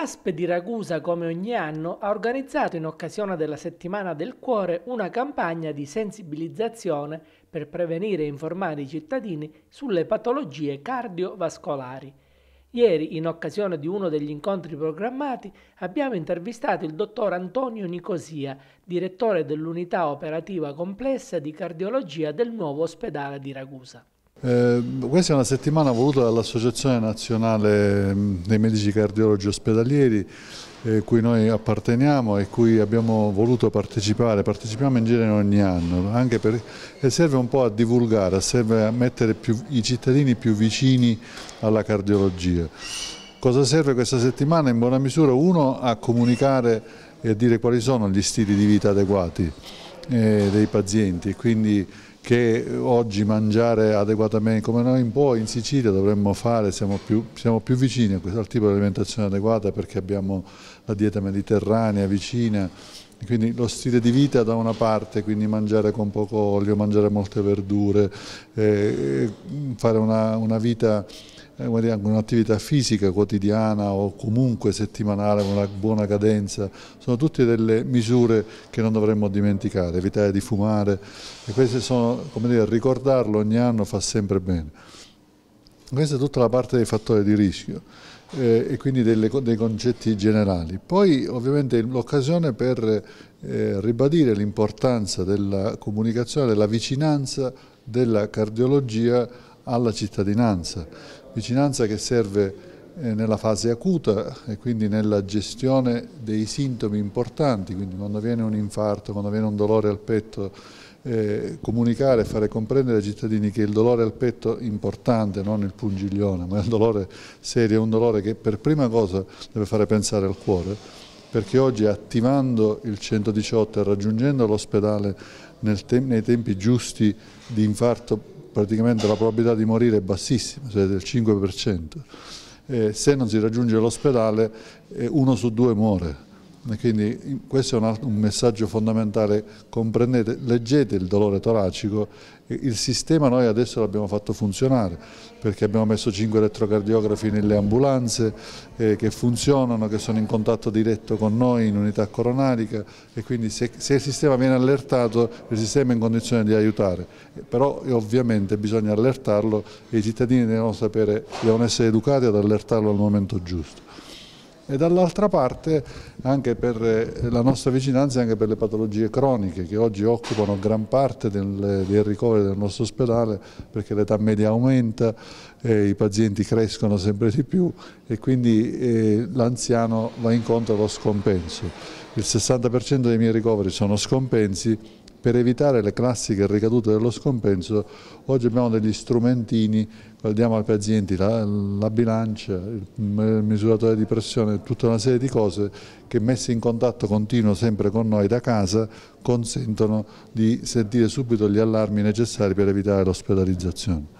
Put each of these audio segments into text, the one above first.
L'ASP di Ragusa, come ogni anno, ha organizzato in occasione della Settimana del Cuore una campagna di sensibilizzazione per prevenire e informare i cittadini sulle patologie cardiovascolari. Ieri, in occasione di uno degli incontri programmati, abbiamo intervistato il dottor Antonio Nicosia, direttore dell'unità operativa complessa di cardiologia del nuovo ospedale di Ragusa. Eh, questa è una settimana voluta dall'Associazione Nazionale mm, dei Medici Cardiologi Ospedalieri eh, cui noi apparteniamo e cui abbiamo voluto partecipare, partecipiamo in genere ogni anno, anche per, e serve un po' a divulgare, serve a mettere più, i cittadini più vicini alla cardiologia. Cosa serve questa settimana? In buona misura uno a comunicare e a dire quali sono gli stili di vita adeguati eh, dei pazienti, quindi che oggi mangiare adeguatamente, come noi in poi in Sicilia dovremmo fare, siamo più, siamo più vicini a questo tipo di alimentazione adeguata perché abbiamo la dieta mediterranea vicina, quindi lo stile di vita da una parte, quindi mangiare con poco olio, mangiare molte verdure, eh, fare una, una vita eh, magari anche un'attività fisica quotidiana o comunque settimanale con una buona cadenza, sono tutte delle misure che non dovremmo dimenticare, evitare di fumare e queste sono, come dire, ricordarlo ogni anno fa sempre bene. Questa è tutta la parte dei fattori di rischio eh, e quindi delle, dei concetti generali. Poi ovviamente l'occasione per eh, ribadire l'importanza della comunicazione, della vicinanza della cardiologia alla cittadinanza, vicinanza che serve eh, nella fase acuta e quindi nella gestione dei sintomi importanti, quindi quando viene un infarto, quando viene un dolore al petto, eh, comunicare e fare comprendere ai cittadini che il dolore al petto è importante, non il pungiglione, ma è un dolore serio, è un dolore che per prima cosa deve fare pensare al cuore, perché oggi attivando il 118 e raggiungendo l'ospedale nei tempi giusti di infarto praticamente la probabilità di morire è bassissima, cioè del 5%. Eh, se non si raggiunge l'ospedale eh, uno su due muore e quindi questo è un, un messaggio fondamentale, comprendete, leggete il dolore toracico, il sistema noi adesso l'abbiamo fatto funzionare perché abbiamo messo 5 elettrocardiografi nelle ambulanze eh, che funzionano, che sono in contatto diretto con noi in unità coronarica e quindi se, se il sistema viene allertato il sistema è in condizione di aiutare, eh, però eh, ovviamente bisogna allertarlo e i cittadini devono sapere, devono essere educati ad allertarlo al momento giusto e dall'altra parte anche per eh, la nostra vicinanza e anche per le patologie croniche che oggi occupano gran parte del, dei ricoveri del nostro ospedale perché l'età media aumenta, eh, i pazienti crescono sempre di più e quindi eh, l'anziano va incontro allo scompenso. Il 60% dei miei ricoveri sono scompensi per evitare le classiche ricadute dello scompenso, oggi abbiamo degli strumentini, diamo ai pazienti la, la, bilancia, il misuratore di pressione, tutta una serie di cose che messi in contatto continuo sempre con noi da casa consentono di sentire subito gli allarmi necessari per evitare l'ospedalizzazione.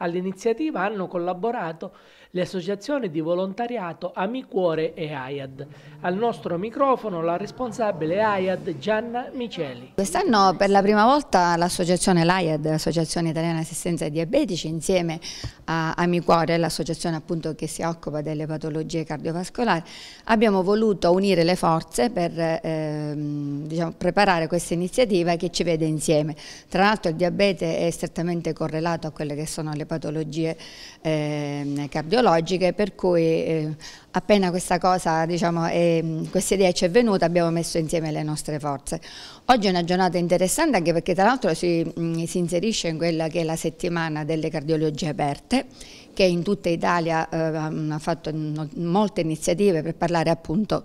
All'iniziativa hanno collaborato le associazioni di volontariato Amicuore e AIAD. Al nostro microfono la responsabile AIAD Gianna Miceli. Quest'anno per la prima volta l'associazione LAIAD, l'Associazione Italiana Assistenza ai Diabetici, insieme a Amicuore, l'associazione appunto che si occupa delle patologie cardiovascolari, abbiamo voluto unire le forze per eh, diciamo, preparare questa iniziativa che ci vede insieme. Tra l'altro il diabete è strettamente correlato a quelle che sono le patologie eh, cardiologiche, per cui eh, appena questa cosa, diciamo, eh, questa idea ci è venuta abbiamo messo insieme le nostre forze. Oggi è una giornata interessante anche perché tra l'altro si, mm, si inserisce in quella che è la settimana delle cardiologie aperte, che in tutta Italia eh, ha fatto molte iniziative per parlare appunto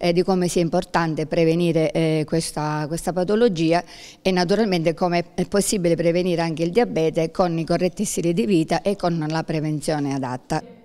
eh, di come sia importante prevenire eh, questa, questa, patologia e naturalmente come è possibile prevenire anche il diabete con i corretti stili di vita e con la prevenzione adatta.